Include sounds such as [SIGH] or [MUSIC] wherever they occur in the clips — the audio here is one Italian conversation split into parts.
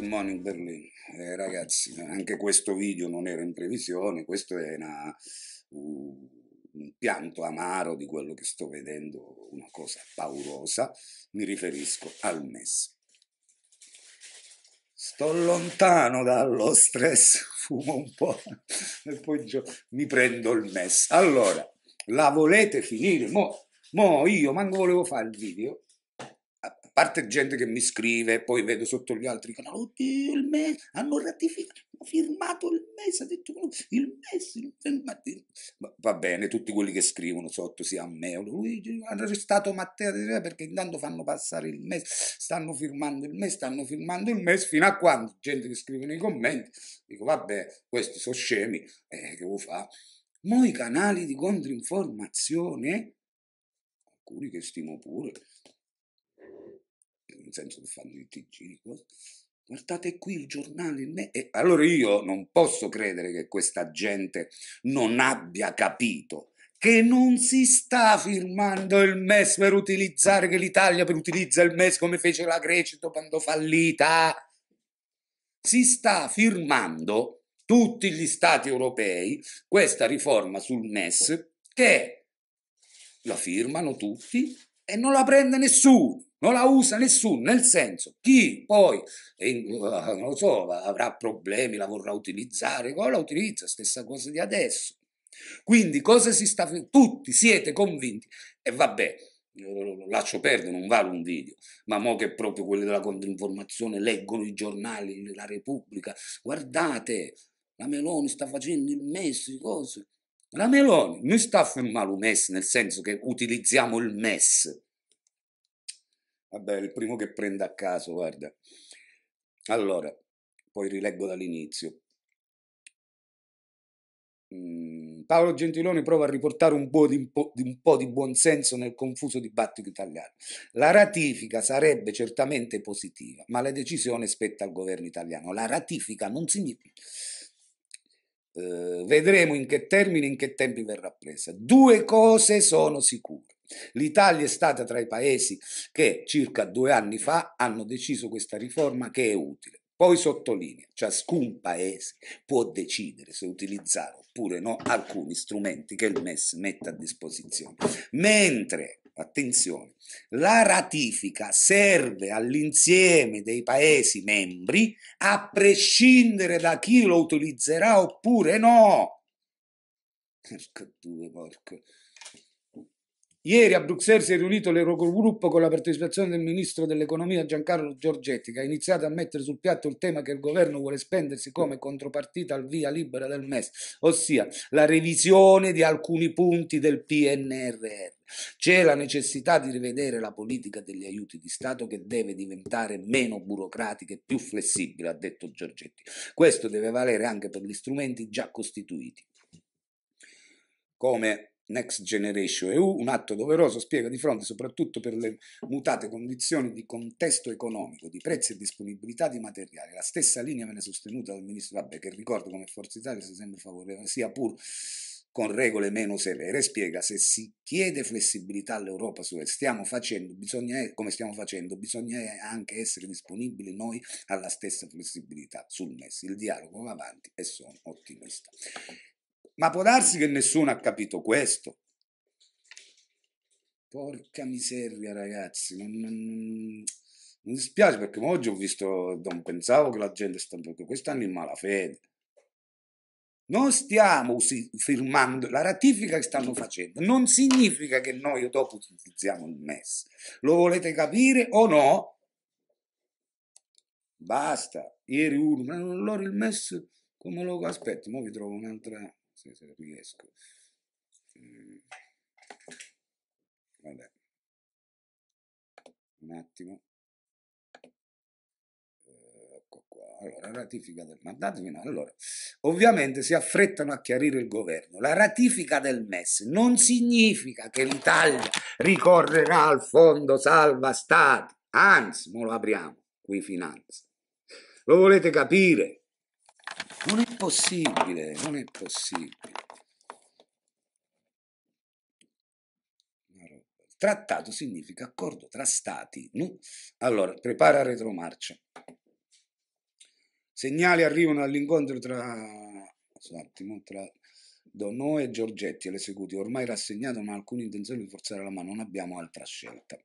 Good Morning Berlin. Eh, ragazzi, anche questo video non era in previsione, questo è una, un, un pianto amaro di quello che sto vedendo, una cosa paurosa. Mi riferisco al MES. Sto lontano dallo stress, [LAUGHS] fumo un po' e poi mi prendo il MES. Allora, la volete finire? Mo, mo io manco volevo fare il video parte gente che mi scrive, poi vedo sotto gli altri canali, oddio il MES, hanno ratificato, hanno firmato il MES, ha detto il MES, il MES. Ma va bene, tutti quelli che scrivono sotto, sia a me, lui, hanno arrestato Matteo perché intanto fanno passare il MES, stanno firmando il MES, stanno firmando il MES, fino a quando? Gente che scrive nei commenti, dico vabbè, questi sono scemi, eh, che vuoi fare? Ma i canali di controinformazione, alcuni che stimo pure, nel senso che fanno i TG, guardate qui il giornale. Ne- e allora io non posso credere che questa gente non abbia capito che non si sta firmando il MES per utilizzare, che l'Italia per utilizza il MES come fece la Grecia quando fallita. Si sta firmando tutti gli stati europei questa riforma sul MES che la firmano tutti e non la prende nessuno non la usa nessuno, nel senso chi poi, eh, eh, non lo so, avrà problemi, la vorrà utilizzare, oh, la utilizza, stessa cosa di adesso. Quindi cosa si sta facendo? Tutti siete convinti, e vabbè, lo lascio perdere, non vale un video, ma mo che proprio quelli della controinformazione leggono i giornali, la Repubblica, guardate, la Meloni sta facendo il MES, cose. La Meloni non sta a fermare il MES nel senso che utilizziamo il MES, Vabbè, il primo che prende a caso, guarda. Allora, poi rileggo dall'inizio. Mm, Paolo Gentiloni prova a riportare un po, di, un po' di buonsenso nel confuso dibattito italiano. La ratifica sarebbe certamente positiva, ma la decisione spetta al governo italiano. La ratifica non significa... Eh, vedremo in che termini, in che tempi verrà presa. Due cose sono sicure. L'Italia è stata tra i paesi che circa due anni fa hanno deciso questa riforma che è utile. Poi sottolinea, ciascun paese può decidere se utilizzare oppure no alcuni strumenti che il MES mette a disposizione. Mentre, attenzione, la ratifica serve all'insieme dei paesi membri a prescindere da chi lo utilizzerà oppure no. Porca due, porca. Ieri a Bruxelles si è riunito l'Eurogruppo con la partecipazione del ministro dell'economia Giancarlo Giorgetti, che ha iniziato a mettere sul piatto il tema che il governo vuole spendersi come contropartita al via libera del MES, ossia la revisione di alcuni punti del PNRR. C'è la necessità di rivedere la politica degli aiuti di Stato che deve diventare meno burocratica e più flessibile, ha detto Giorgetti. Questo deve valere anche per gli strumenti già costituiti. Come Next Generation EU, un atto doveroso spiega di fronte soprattutto per le mutate condizioni di contesto economico, di prezzi e disponibilità di materiali. La stessa linea viene sostenuta dal ministro Vabbè, che ricordo come Forza Italia sia sempre favorevole, sia pur con regole meno severe, spiega se si chiede flessibilità all'Europa su stiamo facendo, bisogna, come stiamo facendo, bisogna anche essere disponibili noi alla stessa flessibilità sul MES. Il dialogo va avanti e sono ottimista. Ma può darsi che nessuno ha capito questo. Porca miseria, ragazzi. Non, non, mi dispiace perché oggi ho visto, non pensavo che la gente sta perché quest'anno in malafede. Non stiamo firmando la ratifica che stanno facendo, non significa che noi dopo utilizziamo il MES. Lo volete capire o no? Basta. Ieri uno, ma allora il MES come lo aspetta? Ora vi trovo un'altra se, se riesco. Mm. Vabbè. Un attimo. Eh, ecco qua. Allora, ratifica del mandato finale. Allora, ovviamente si affrettano a chiarire il governo. La ratifica del MES non significa che l'Italia ricorrerà al fondo salva stati. Anzi, non lo apriamo qui finanza. Lo volete capire? Non è possibile, non è possibile. Trattato significa accordo tra stati. Allora, prepara retromarcia. Segnali arrivano all'incontro tra, un attimo, tra Donò e Giorgetti e l'esecutivo, ormai rassegnato, non ha alcuna intenzione di forzare la mano, non abbiamo altra scelta.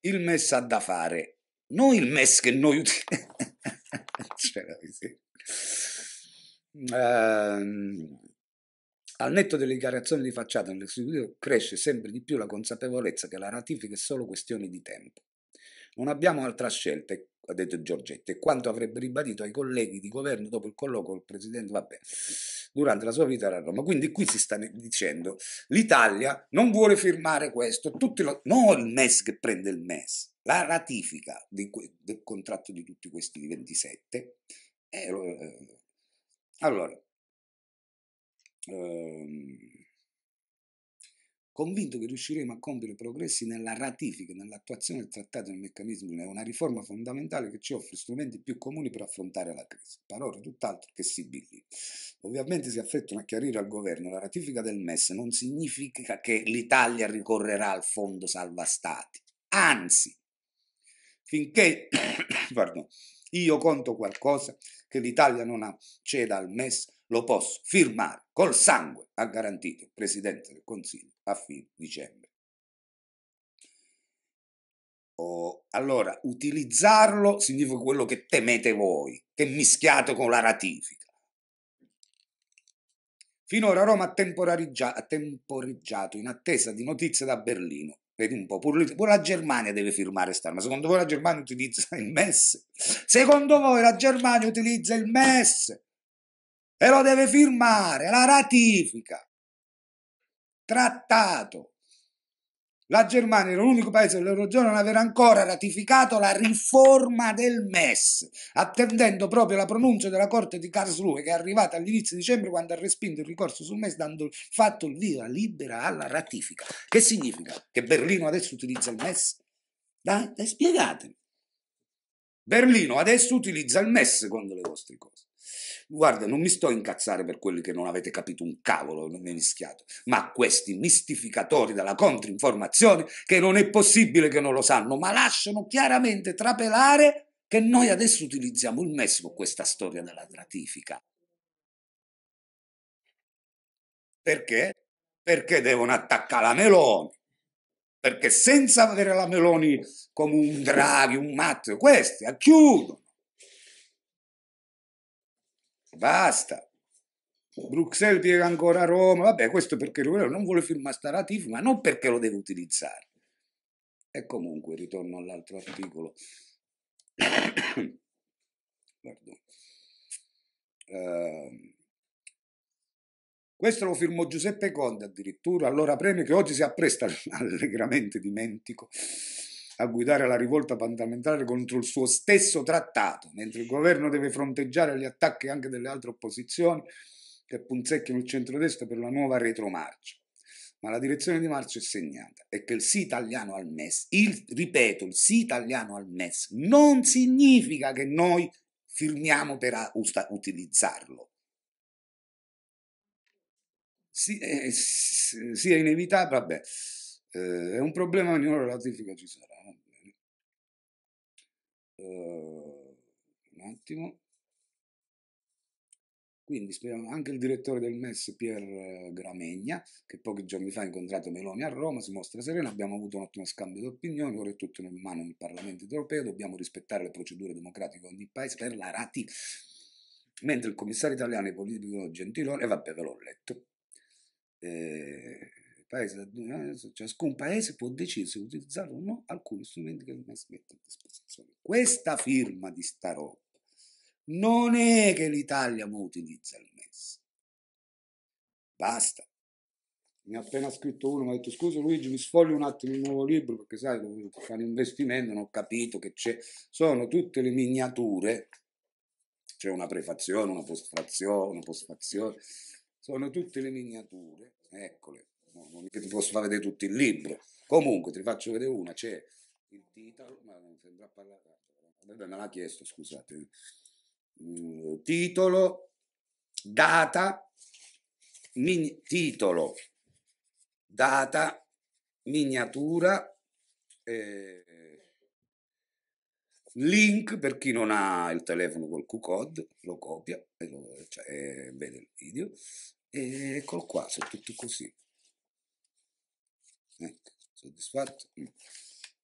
Il MES ha da fare, non il MES che noi utilizziamo. [LAUGHS] ehm, al netto delle dichiarazioni di facciata nell'esecutivo cresce sempre di più la consapevolezza che la ratifica è solo questione di tempo. Non abbiamo altra scelta, ha detto Giorgetti, e quanto avrebbe ribadito ai colleghi di governo dopo il colloquio col presidente, vabbè, durante la sua vita era a Roma. Quindi qui si sta dicendo l'Italia non vuole firmare questo, tutti lo, non il MES che prende il MES, la ratifica di, del contratto di tutti questi 27 eh, allora, ehm, convinto che riusciremo a compiere progressi nella ratifica, nell'attuazione del trattato del meccanismo, è una riforma fondamentale che ci offre strumenti più comuni per affrontare la crisi, parole tutt'altro che sibili. Ovviamente si affrettano a chiarire al governo la ratifica del MES non significa che l'Italia ricorrerà al fondo salva stati, anzi, finché, [COUGHS] pardon, io conto qualcosa che l'Italia non acceda al MES, lo posso firmare col sangue, ha garantito il Presidente del Consiglio a fine dicembre. Oh, allora, utilizzarlo significa quello che temete voi, che mischiate con la ratifica. Finora Roma ha, ha temporeggiato in attesa di notizie da Berlino Vedi un po', pure, pure la Germania deve firmare sta ma secondo voi la Germania utilizza il MES? Secondo voi la Germania utilizza il MES? E lo deve firmare, la ratifica. Trattato la Germania era l'unico paese dell'Eurozona ad non aver ancora ratificato la riforma del MES, attendendo proprio la pronuncia della Corte di Karlsruhe che è arrivata all'inizio di dicembre quando ha respinto il ricorso sul MES dando fatto il via libera alla ratifica. Che significa? Che Berlino adesso utilizza il MES? Dai, dai spiegatemi. Berlino adesso utilizza il MES secondo le vostre cose. Guarda, non mi sto a incazzare per quelli che non avete capito un cavolo, non mi mischiato, ma questi mistificatori della controinformazione che non è possibile che non lo sanno, ma lasciano chiaramente trapelare che noi adesso utilizziamo il MES con questa storia della gratifica. Perché? Perché devono attaccare la Meloni perché senza avere la Meloni come un Draghi, un matto, questi chiudono. Basta. Bruxelles piega ancora Roma, vabbè, questo perché lui non vuole firmare sta ratifica, ma non perché lo deve utilizzare. E comunque ritorno all'altro articolo. [COUGHS] Pardon. Uh, questo lo firmò Giuseppe Conte addirittura, allora premio che oggi si appresta [LAUGHS] allegramente dimentico a guidare la rivolta parlamentare contro il suo stesso trattato, mentre il governo deve fronteggiare gli attacchi anche delle altre opposizioni che punzecchiano il centrodestra per la nuova retromarcia. Ma la direzione di marcia è segnata, è che il sì italiano al MES, il, ripeto, il sì italiano al MES non significa che noi firmiamo per utilizzarlo. Eh, sia, eh, sia inevitabile, vabbè, eh, è un problema minore, la ratifica ci sarà. Uh, un attimo. Quindi speriamo anche il direttore del MES Pier Gramegna, che pochi giorni fa ha incontrato Meloni a Roma, si mostra sereno, abbiamo avuto un ottimo scambio di opinioni, ora è tutto in mano nel Parlamento europeo, dobbiamo rispettare le procedure democratiche di ogni paese per la ratifica. Mentre il commissario italiano e politico Gentiloni, e vabbè ve l'ho letto, eh, paese, eh, ciascun paese può decidere se utilizzare o no alcuni strumenti che ormai si mettono a disposizione. Questa firma di sta roba non è che l'Italia non utilizza il MES. Basta. Mi ha appena scritto uno, mi ha detto scusa Luigi, mi sfoglio un attimo il nuovo libro perché sai, devo fare un investimento, non ho capito che c'è. Sono tutte le miniature, c'è una prefazione, una postfazione, una postfazione sono tutte le miniature, eccole, no, non ti posso far vedere tutto il libro, comunque ti faccio vedere una, c'è il titolo, ma non sembra parlare, me l'ha chiesto, scusate, mm, titolo, data, min, titolo, data, miniatura, eh, link per chi non ha il telefono col Q-code, lo copia e lo, cioè, eh, vede il video, e eccolo qua sono tutti così ecco soddisfatto mm.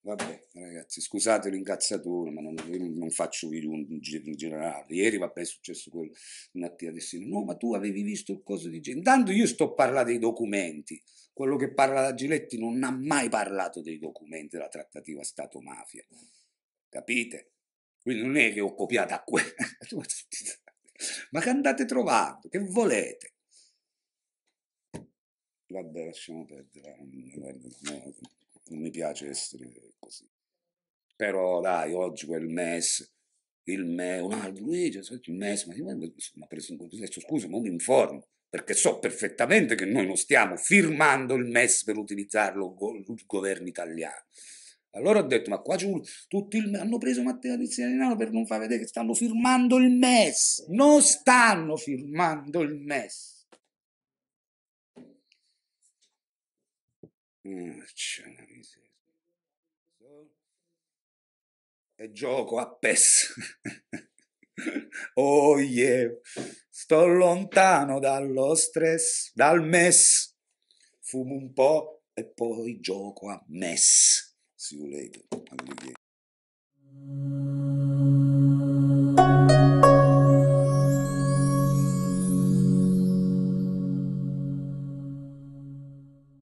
vabbè ragazzi scusate l'incazzatura ma non, non faccio video in, generale ieri vabbè è successo quello Mattia Dessino no ma tu avevi visto il coso di Giletti intanto io sto parlando dei documenti quello che parla da Giletti non ha mai parlato dei documenti della trattativa Stato-mafia capite? quindi non è che ho copiato a quello [LAUGHS] ma che andate trovando che volete Vabbè, lasciamo perdere, non, mi piace essere così. Però dai, oggi quel MES, il MES, un altro, Luigi, il MES, ma, ha preso ma per scusa, ma mi informo, perché so perfettamente che noi non stiamo firmando il MES per utilizzarlo il governo italiano. Allora ho detto, ma qua giù tutti il, hanno preso Matteo Tizianino per non far vedere che stanno firmando il MES. Non stanno firmando il MES. Mm, e gioco a PES. [LAUGHS] oh yeah, sto lontano dallo stress, dal mess. Fumo un po' e poi gioco a mess. See you later.